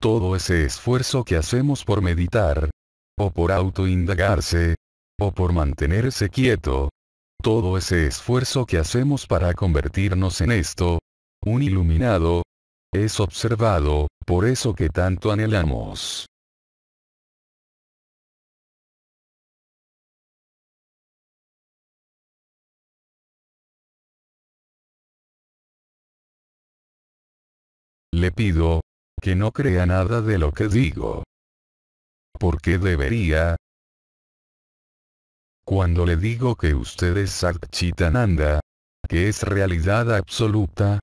Todo ese esfuerzo que hacemos por meditar, o por autoindagarse, o por mantenerse quieto, todo ese esfuerzo que hacemos para convertirnos en esto, un iluminado, es observado, por eso que tanto anhelamos. Le pido, que no crea nada de lo que digo. ¿Por qué debería? Cuando le digo que usted es Satchitananda, que es realidad absoluta,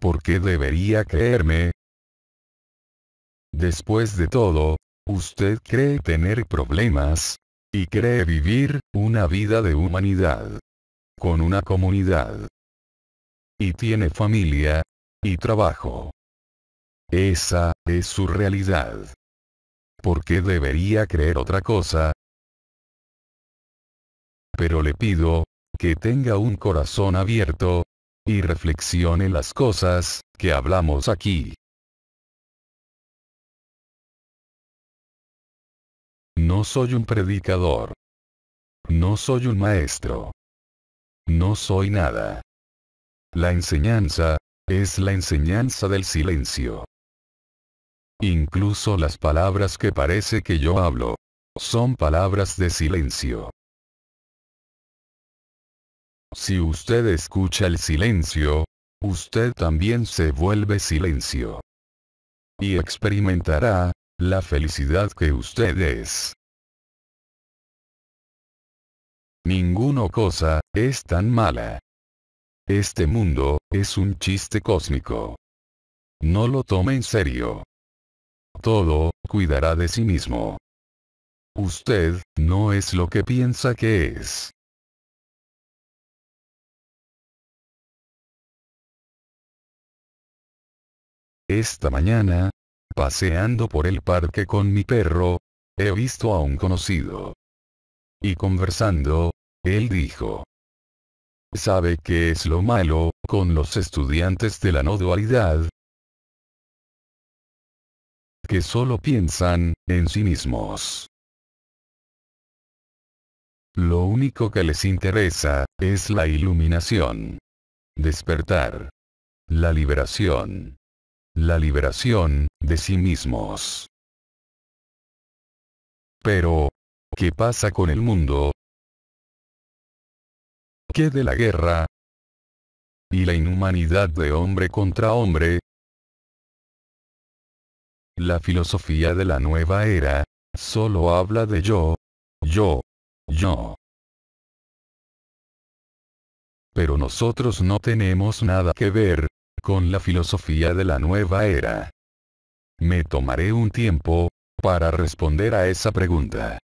¿por qué debería creerme? Después de todo, usted cree tener problemas, y cree vivir una vida de humanidad, con una comunidad, y tiene familia, y trabajo esa es su realidad. ¿Por qué debería creer otra cosa? Pero le pido, que tenga un corazón abierto, y reflexione las cosas que hablamos aquí. No soy un predicador. No soy un maestro. No soy nada. La enseñanza, es la enseñanza del silencio. Incluso las palabras que parece que yo hablo. Son palabras de silencio. Si usted escucha el silencio, usted también se vuelve silencio. Y experimentará, la felicidad que usted es. Ninguna cosa, es tan mala. Este mundo, es un chiste cósmico. No lo tome en serio todo, cuidará de sí mismo. Usted, no es lo que piensa que es. Esta mañana, paseando por el parque con mi perro, he visto a un conocido. Y conversando, él dijo. ¿Sabe qué es lo malo, con los estudiantes de la no dualidad, que solo piensan, en sí mismos. Lo único que les interesa, es la iluminación. Despertar. La liberación. La liberación, de sí mismos. Pero, ¿qué pasa con el mundo? ¿Qué de la guerra? Y la inhumanidad de hombre contra hombre, la filosofía de la nueva era, solo habla de yo, yo, yo. Pero nosotros no tenemos nada que ver, con la filosofía de la nueva era. Me tomaré un tiempo, para responder a esa pregunta.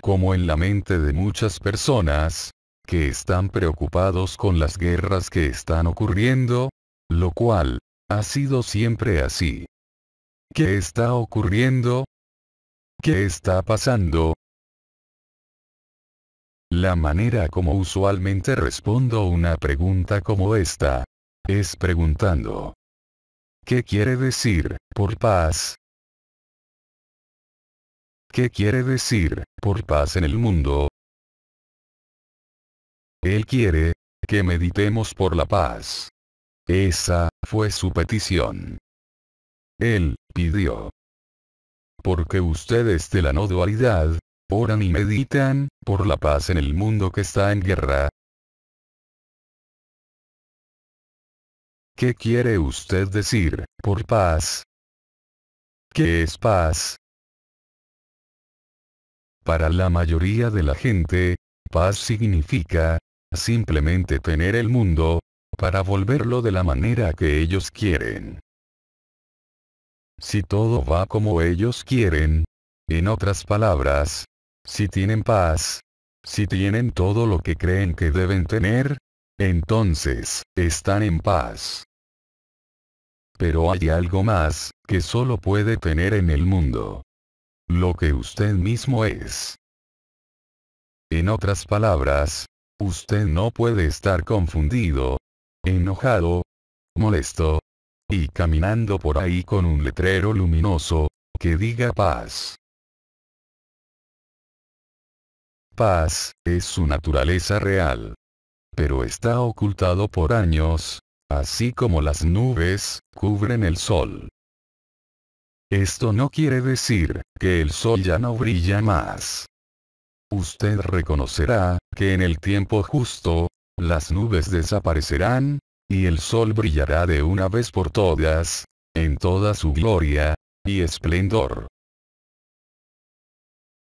Como en la mente de muchas personas, que están preocupados con las guerras que están ocurriendo, lo cual, ha sido siempre así. ¿Qué está ocurriendo? ¿Qué está pasando? La manera como usualmente respondo una pregunta como esta, es preguntando. ¿Qué quiere decir, por paz? ¿Qué quiere decir, por paz en el mundo? Él quiere, que meditemos por la paz. Esa fue su petición. Él pidió. Porque ustedes de la no dualidad, oran y meditan, por la paz en el mundo que está en guerra. ¿Qué quiere usted decir, por paz? ¿Qué es paz? Para la mayoría de la gente, paz significa, simplemente tener el mundo, para volverlo de la manera que ellos quieren. Si todo va como ellos quieren, en otras palabras, si tienen paz, si tienen todo lo que creen que deben tener, entonces, están en paz. Pero hay algo más, que solo puede tener en el mundo. Lo que usted mismo es. En otras palabras, usted no puede estar confundido, enojado, molesto, y caminando por ahí con un letrero luminoso, que diga paz. Paz, es su naturaleza real. Pero está ocultado por años, así como las nubes, cubren el sol. Esto no quiere decir, que el sol ya no brilla más. Usted reconocerá, que en el tiempo justo, las nubes desaparecerán, y el sol brillará de una vez por todas, en toda su gloria, y esplendor.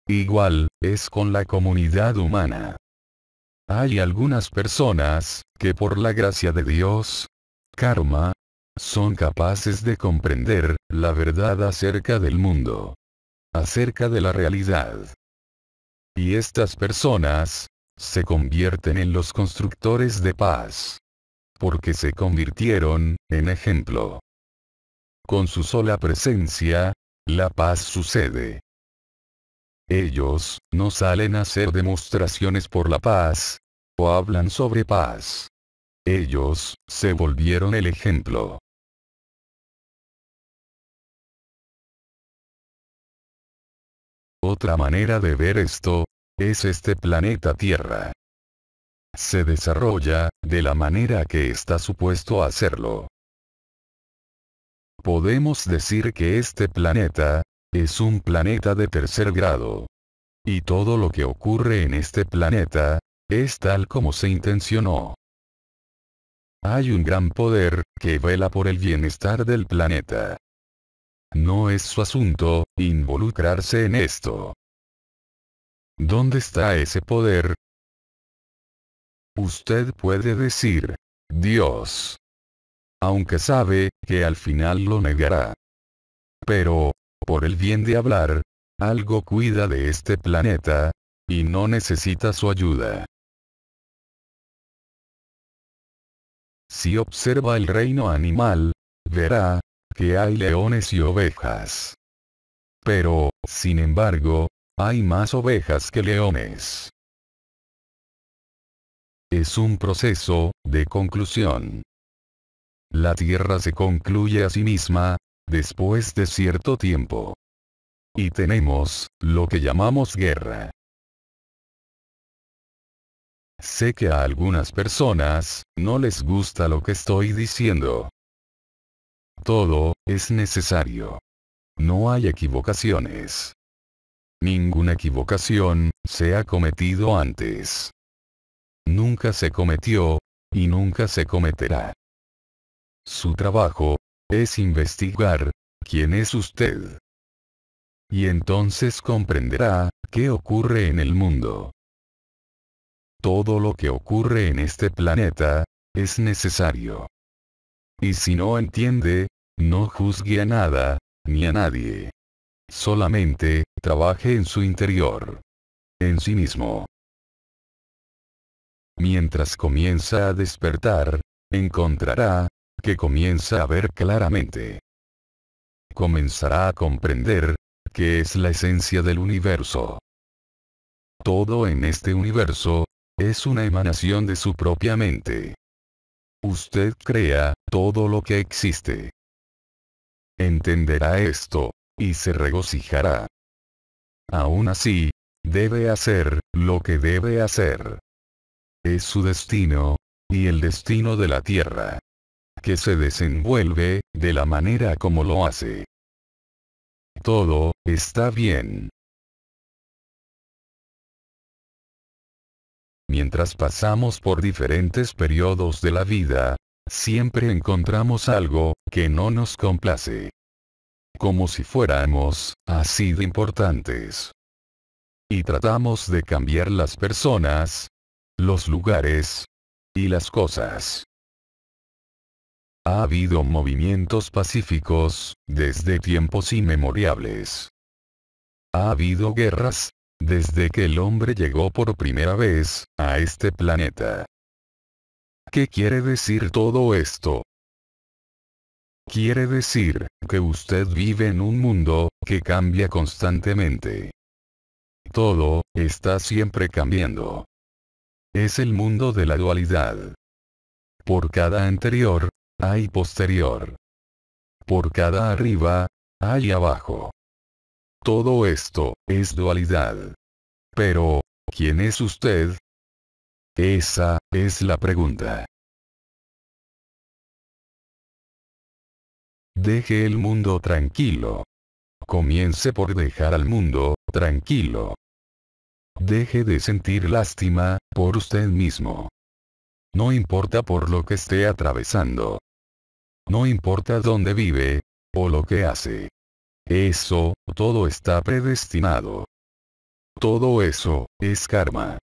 Igual, es con la comunidad humana. Hay algunas personas, que por la gracia de Dios, karma, son capaces de comprender, la verdad acerca del mundo. Acerca de la realidad. Y estas personas, se convierten en los constructores de paz. Porque se convirtieron, en ejemplo. Con su sola presencia, la paz sucede. Ellos, no salen a hacer demostraciones por la paz, o hablan sobre paz. Ellos, se volvieron el ejemplo. Otra manera de ver esto, es este planeta Tierra. Se desarrolla, de la manera que está supuesto hacerlo. Podemos decir que este planeta, es un planeta de tercer grado. Y todo lo que ocurre en este planeta, es tal como se intencionó. Hay un gran poder, que vela por el bienestar del planeta. No es su asunto, involucrarse en esto. ¿Dónde está ese poder? Usted puede decir, Dios. Aunque sabe, que al final lo negará. Pero, por el bien de hablar, algo cuida de este planeta, y no necesita su ayuda. Si observa el reino animal, verá, que hay leones y ovejas. Pero, sin embargo, hay más ovejas que leones. Es un proceso, de conclusión. La Tierra se concluye a sí misma, después de cierto tiempo. Y tenemos, lo que llamamos guerra. Sé que a algunas personas, no les gusta lo que estoy diciendo. Todo, es necesario. No hay equivocaciones. Ninguna equivocación, se ha cometido antes. Nunca se cometió, y nunca se cometerá. Su trabajo, es investigar, quién es usted. Y entonces comprenderá, qué ocurre en el mundo. Todo lo que ocurre en este planeta, es necesario. Y si no entiende, no juzgue a nada, ni a nadie. Solamente, trabaje en su interior. En sí mismo. Mientras comienza a despertar, encontrará, que comienza a ver claramente. Comenzará a comprender, que es la esencia del universo. Todo en este universo, es una emanación de su propia mente. Usted crea, todo lo que existe. Entenderá esto y se regocijará. Aún así, debe hacer lo que debe hacer. Es su destino, y el destino de la tierra. Que se desenvuelve, de la manera como lo hace. Todo, está bien. Mientras pasamos por diferentes periodos de la vida, siempre encontramos algo, que no nos complace. Como si fuéramos, así de importantes. Y tratamos de cambiar las personas, los lugares, y las cosas. Ha habido movimientos pacíficos, desde tiempos inmemoriales. Ha habido guerras, desde que el hombre llegó por primera vez, a este planeta. ¿Qué quiere decir todo esto? Quiere decir, que usted vive en un mundo, que cambia constantemente. Todo, está siempre cambiando. Es el mundo de la dualidad. Por cada anterior, hay posterior. Por cada arriba, hay abajo. Todo esto, es dualidad. Pero, ¿quién es usted? Esa, es la pregunta. Deje el mundo tranquilo. Comience por dejar al mundo tranquilo. Deje de sentir lástima por usted mismo. No importa por lo que esté atravesando. No importa dónde vive, o lo que hace. Eso, todo está predestinado. Todo eso, es karma.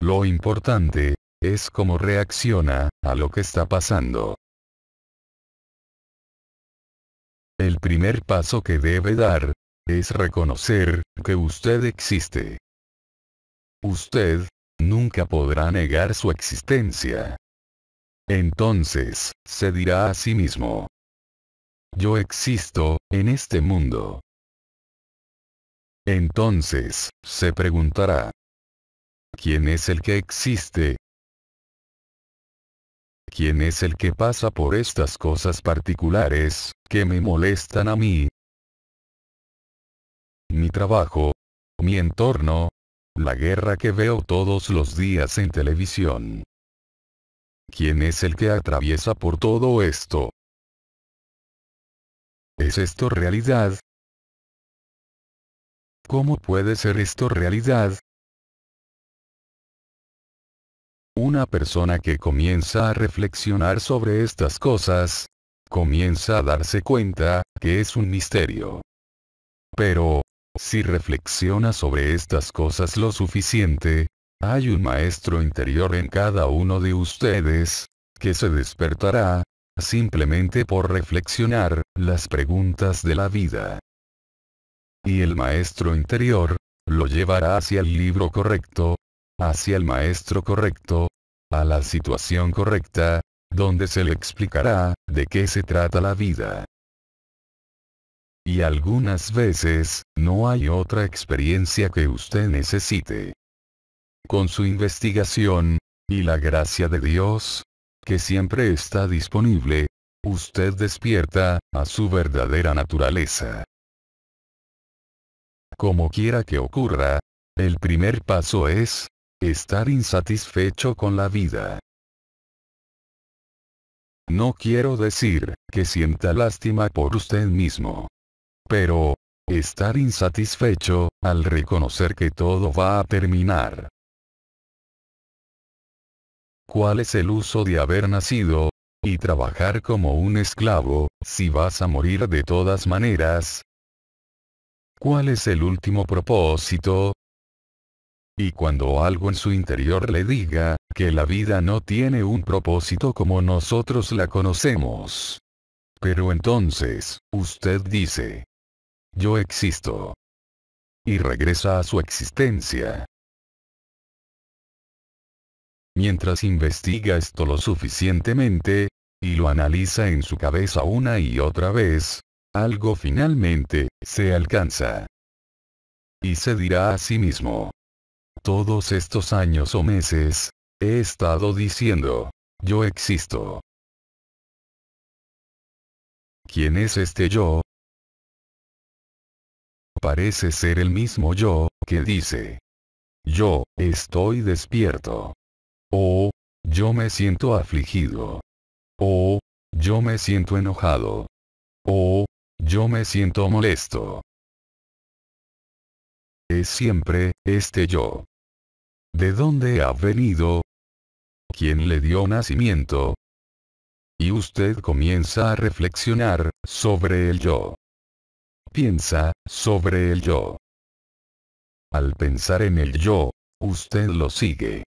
Lo importante, es cómo reacciona, a lo que está pasando. El primer paso que debe dar, es reconocer, que usted existe. Usted, nunca podrá negar su existencia. Entonces, se dirá a sí mismo. Yo existo, en este mundo. Entonces, se preguntará. ¿Quién es el que existe, ¿Quién es el que pasa por estas cosas particulares, que me molestan a mí? Mi trabajo. Mi entorno. La guerra que veo todos los días en televisión. ¿Quién es el que atraviesa por todo esto? ¿Es esto realidad? ¿Cómo puede ser esto realidad? Una persona que comienza a reflexionar sobre estas cosas, comienza a darse cuenta, que es un misterio. Pero, si reflexiona sobre estas cosas lo suficiente, hay un maestro interior en cada uno de ustedes, que se despertará, simplemente por reflexionar, las preguntas de la vida. Y el maestro interior, lo llevará hacia el libro correcto, hacia el maestro correcto, a la situación correcta, donde se le explicará de qué se trata la vida. Y algunas veces, no hay otra experiencia que usted necesite. Con su investigación, y la gracia de Dios, que siempre está disponible, usted despierta a su verdadera naturaleza. Como quiera que ocurra, el primer paso es Estar insatisfecho con la vida. No quiero decir que sienta lástima por usted mismo. Pero, estar insatisfecho, al reconocer que todo va a terminar. ¿Cuál es el uso de haber nacido, y trabajar como un esclavo, si vas a morir de todas maneras? ¿Cuál es el último propósito, y cuando algo en su interior le diga, que la vida no tiene un propósito como nosotros la conocemos. Pero entonces, usted dice, yo existo. Y regresa a su existencia. Mientras investiga esto lo suficientemente, y lo analiza en su cabeza una y otra vez, algo finalmente, se alcanza. Y se dirá a sí mismo, todos estos años o meses, he estado diciendo, yo existo. ¿Quién es este yo? Parece ser el mismo yo, que dice, yo, estoy despierto. O, yo me siento afligido. O, yo me siento enojado. O, yo me siento molesto es siempre, este yo. ¿De dónde ha venido? ¿Quién le dio nacimiento? Y usted comienza a reflexionar sobre el yo. Piensa sobre el yo. Al pensar en el yo, usted lo sigue.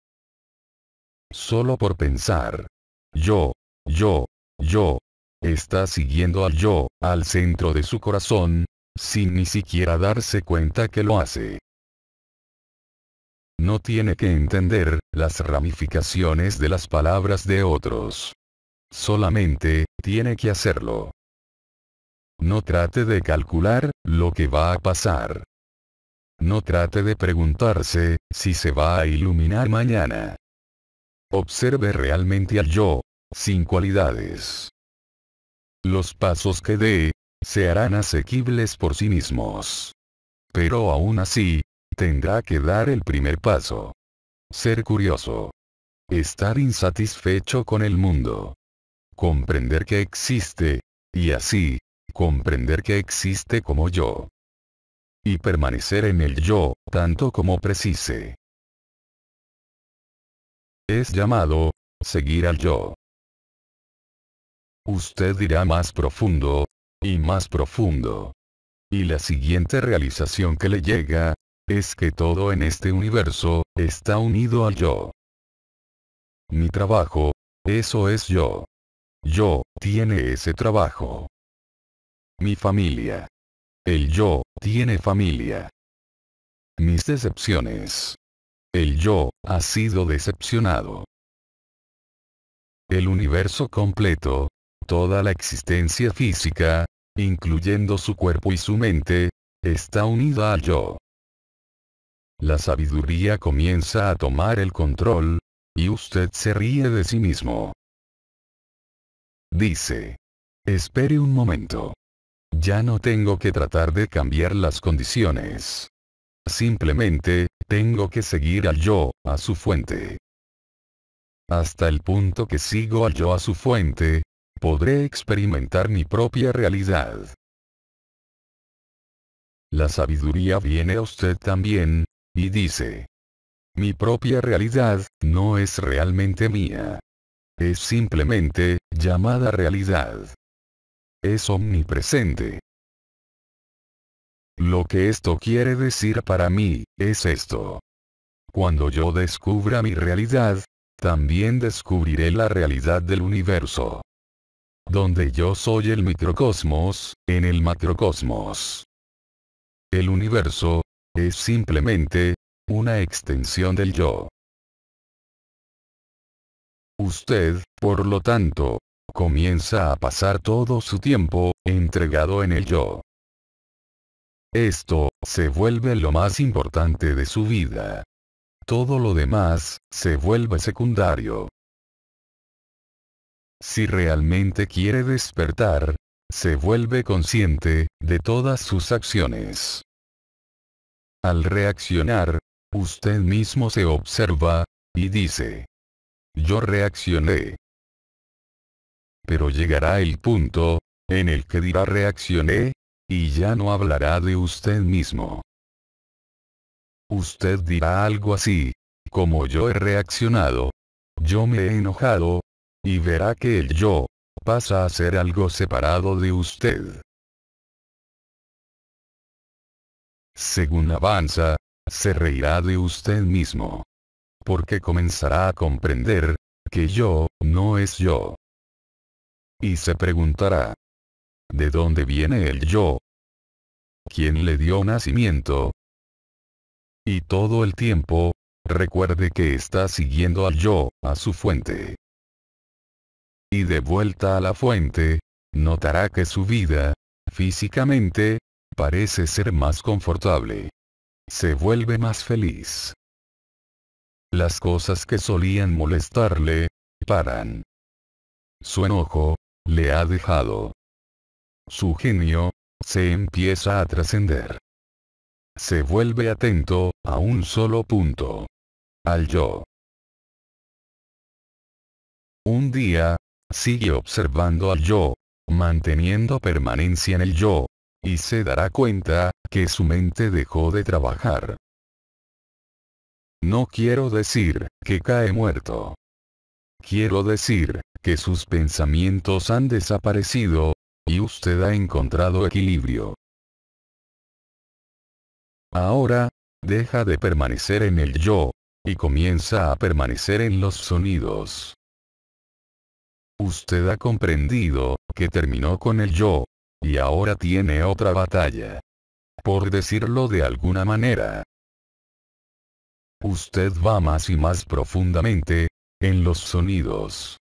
Solo por pensar. Yo, yo, yo. Está siguiendo al yo, al centro de su corazón, sin ni siquiera darse cuenta que lo hace. No tiene que entender las ramificaciones de las palabras de otros. Solamente, tiene que hacerlo. No trate de calcular lo que va a pasar. No trate de preguntarse si se va a iluminar mañana. Observe realmente al yo, sin cualidades. Los pasos que dé, se harán asequibles por sí mismos. Pero aún así, tendrá que dar el primer paso. Ser curioso. Estar insatisfecho con el mundo. Comprender que existe, y así, comprender que existe como yo. Y permanecer en el yo, tanto como precise. Es llamado, seguir al yo. Usted irá más profundo, y más profundo. Y la siguiente realización que le llega, es que todo en este universo, está unido al yo. Mi trabajo, eso es yo. Yo, tiene ese trabajo. Mi familia. El yo, tiene familia. Mis decepciones. El yo, ha sido decepcionado. El universo completo, toda la existencia física, incluyendo su cuerpo y su mente, está unida al yo. La sabiduría comienza a tomar el control, y usted se ríe de sí mismo. Dice. Espere un momento. Ya no tengo que tratar de cambiar las condiciones. Simplemente, tengo que seguir al yo, a su fuente. Hasta el punto que sigo al yo a su fuente, podré experimentar mi propia realidad. La sabiduría viene a usted también, y dice, mi propia realidad, no es realmente mía. Es simplemente, llamada realidad. Es omnipresente. Lo que esto quiere decir para mí, es esto. Cuando yo descubra mi realidad, también descubriré la realidad del universo. Donde yo soy el microcosmos, en el macrocosmos. El universo, es simplemente, una extensión del yo. Usted, por lo tanto, comienza a pasar todo su tiempo, entregado en el yo. Esto, se vuelve lo más importante de su vida. Todo lo demás, se vuelve secundario si realmente quiere despertar, se vuelve consciente de todas sus acciones. Al reaccionar, usted mismo se observa, y dice, yo reaccioné. Pero llegará el punto, en el que dirá reaccioné, y ya no hablará de usted mismo. Usted dirá algo así, como yo he reaccionado. Yo me he enojado, y verá que el yo pasa a ser algo separado de usted. Según avanza, se reirá de usted mismo. Porque comenzará a comprender, que yo, no es yo. Y se preguntará, ¿de dónde viene el yo? ¿Quién le dio nacimiento? Y todo el tiempo, recuerde que está siguiendo al yo, a su fuente de vuelta a la fuente, notará que su vida, físicamente, parece ser más confortable. Se vuelve más feliz. Las cosas que solían molestarle, paran. Su enojo, le ha dejado. Su genio, se empieza a trascender. Se vuelve atento, a un solo punto. Al yo. Un día, sigue observando al yo, manteniendo permanencia en el yo, y se dará cuenta, que su mente dejó de trabajar. No quiero decir, que cae muerto. Quiero decir, que sus pensamientos han desaparecido, y usted ha encontrado equilibrio. Ahora, deja de permanecer en el yo, y comienza a permanecer en los sonidos usted ha comprendido, que terminó con el yo. Y ahora tiene otra batalla. Por decirlo de alguna manera. Usted va más y más profundamente, en los sonidos.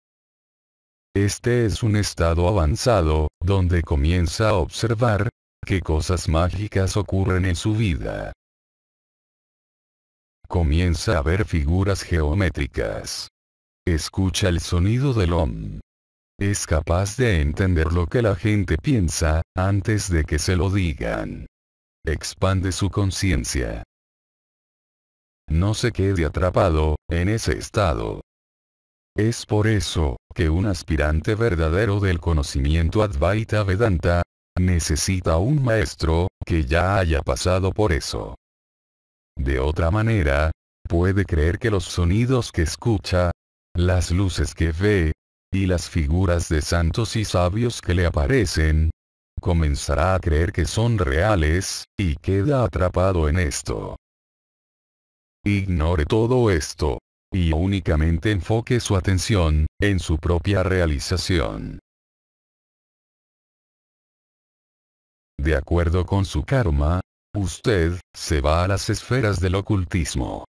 Este es un estado avanzado, donde comienza a observar, que cosas mágicas ocurren en su vida. Comienza a ver figuras geométricas. Escucha el sonido del OM es capaz de entender lo que la gente piensa, antes de que se lo digan. Expande su conciencia. No se quede atrapado, en ese estado. Es por eso, que un aspirante verdadero del conocimiento Advaita Vedanta, necesita un maestro, que ya haya pasado por eso. De otra manera, puede creer que los sonidos que escucha, las luces que ve, y las figuras de santos y sabios que le aparecen, comenzará a creer que son reales, y queda atrapado en esto. Ignore todo esto, y únicamente enfoque su atención, en su propia realización. De acuerdo con su karma, usted, se va a las esferas del ocultismo.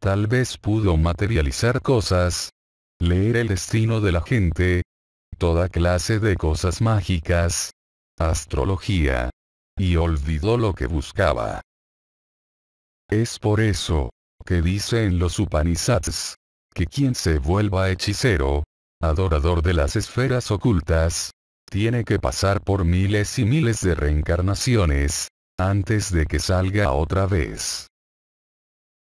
Tal vez pudo materializar cosas, leer el destino de la gente, toda clase de cosas mágicas, astrología. Y olvidó lo que buscaba. Es por eso, que dice en los Upanishads, que quien se vuelva hechicero, adorador de las esferas ocultas, tiene que pasar por miles y miles de reencarnaciones, antes de que salga otra vez.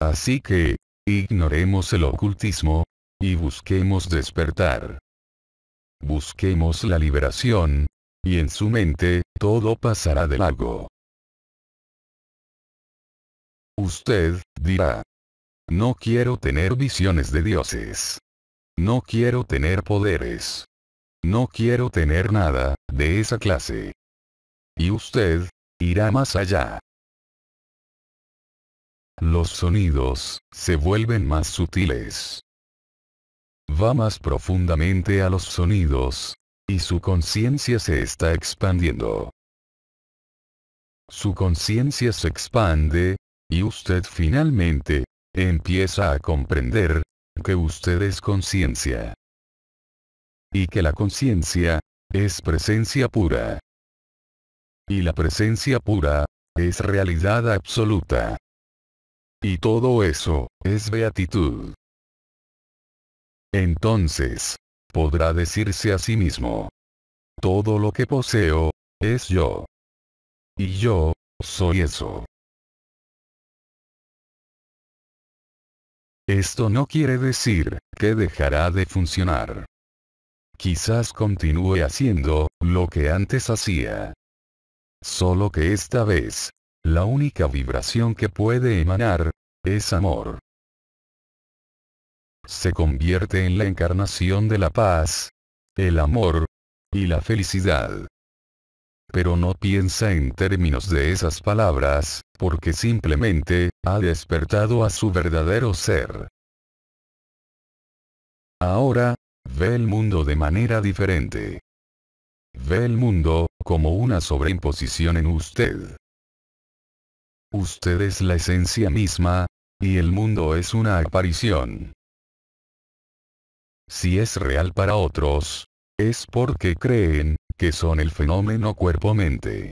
Así que, ignoremos el ocultismo, y busquemos despertar. Busquemos la liberación, y en su mente, todo pasará de largo. Usted, dirá. No quiero tener visiones de dioses. No quiero tener poderes. No quiero tener nada, de esa clase. Y usted, irá más allá. Los sonidos, se vuelven más sutiles va más profundamente a los sonidos. Y su conciencia se está expandiendo. Su conciencia se expande, y usted finalmente, empieza a comprender, que usted es conciencia. Y que la conciencia, es presencia pura. Y la presencia pura, es realidad absoluta. Y todo eso, es beatitud. Entonces, podrá decirse a sí mismo. Todo lo que poseo, es yo. Y yo, soy eso. Esto no quiere decir, que dejará de funcionar. Quizás continúe haciendo, lo que antes hacía. Solo que esta vez, la única vibración que puede emanar, es amor se convierte en la encarnación de la paz, el amor y la felicidad. Pero no piensa en términos de esas palabras, porque simplemente, ha despertado a su verdadero ser. Ahora, ve el mundo de manera diferente. Ve el mundo, como una sobreimposición en usted. Usted es la esencia misma, y el mundo es una aparición si es real para otros, es porque creen que son el fenómeno cuerpo-mente.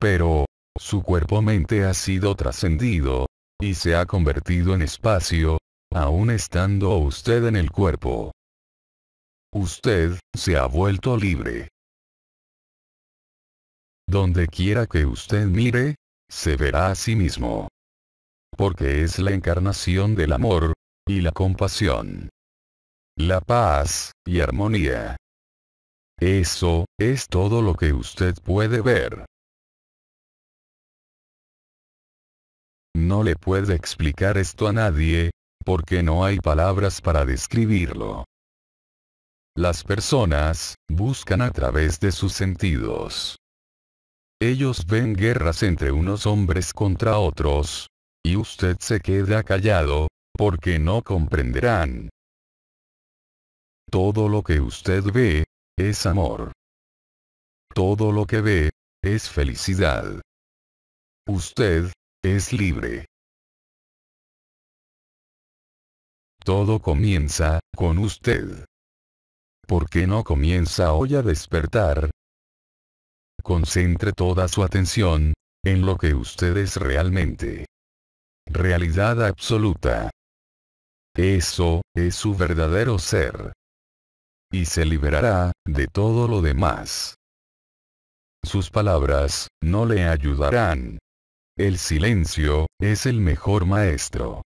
Pero, su cuerpo-mente ha sido trascendido, y se ha convertido en espacio, aún estando usted en el cuerpo. Usted se ha vuelto libre. Donde quiera que usted mire, se verá a sí mismo. Porque es la encarnación del amor, y la compasión la paz, y armonía. Eso, es todo lo que usted puede ver. No le puede explicar esto a nadie, porque no hay palabras para describirlo. Las personas, buscan a través de sus sentidos. Ellos ven guerras entre unos hombres contra otros, y usted se queda callado, porque no comprenderán. Todo lo que usted ve, es amor. Todo lo que ve, es felicidad. Usted, es libre. Todo comienza, con usted. ¿Por qué no comienza hoy a despertar? Concentre toda su atención, en lo que usted es realmente. Realidad absoluta. Eso, es su verdadero ser y se liberará de todo lo demás. Sus palabras no le ayudarán. El silencio es el mejor maestro.